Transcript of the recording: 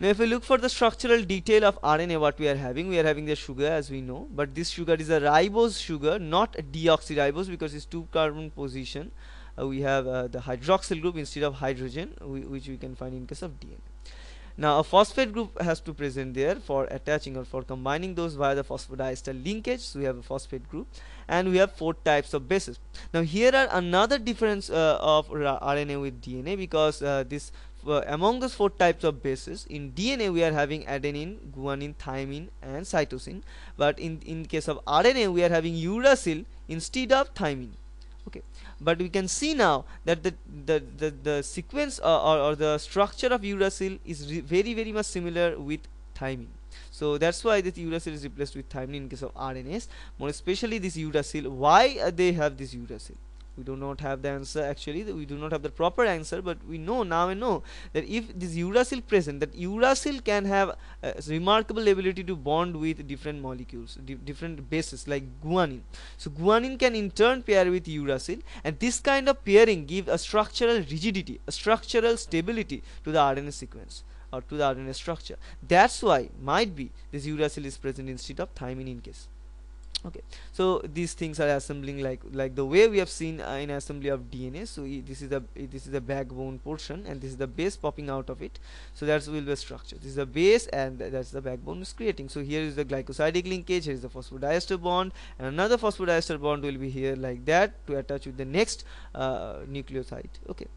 Now if we look for the structural detail of RNA what we are having, we are having the sugar as we know, but this sugar is a ribose sugar, not a deoxyribose because it's two carbon position. Uh, we have uh, the hydroxyl group instead of hydrogen which we can find in case of DNA. Now a phosphate group has to present there for attaching or for combining those via the phosphodiester linkage. So we have a phosphate group and we have four types of bases. Now here are another difference uh, of RNA with DNA because uh, this uh, among those four types of bases in DNA we are having adenine guanine thymine and cytosine but in in case of RNA we are having uracil instead of thymine okay but we can see now that the the, the, the sequence uh, or, or the structure of uracil is very very much similar with thymine so that's why this uracil is replaced with thymine in case of RNAs more especially this uracil why uh, they have this uracil we do not have the answer actually we do not have the proper answer but we know now We know that if this uracil present that uracil can have a remarkable ability to bond with different molecules different bases like guanine so guanine can in turn pair with uracil and this kind of pairing gives a structural rigidity a structural stability to the RNA sequence or to the RNA structure that's why might be this uracil is present instead of thymine in case okay so these things are assembling like like the way we have seen uh, in assembly of dna so this is the this is the backbone portion and this is the base popping out of it so that's will be structure this is the base and that's the backbone is creating so here is the glycosidic linkage here is the phosphodiester bond and another phosphodiester bond will be here like that to attach with the next uh, nucleoside okay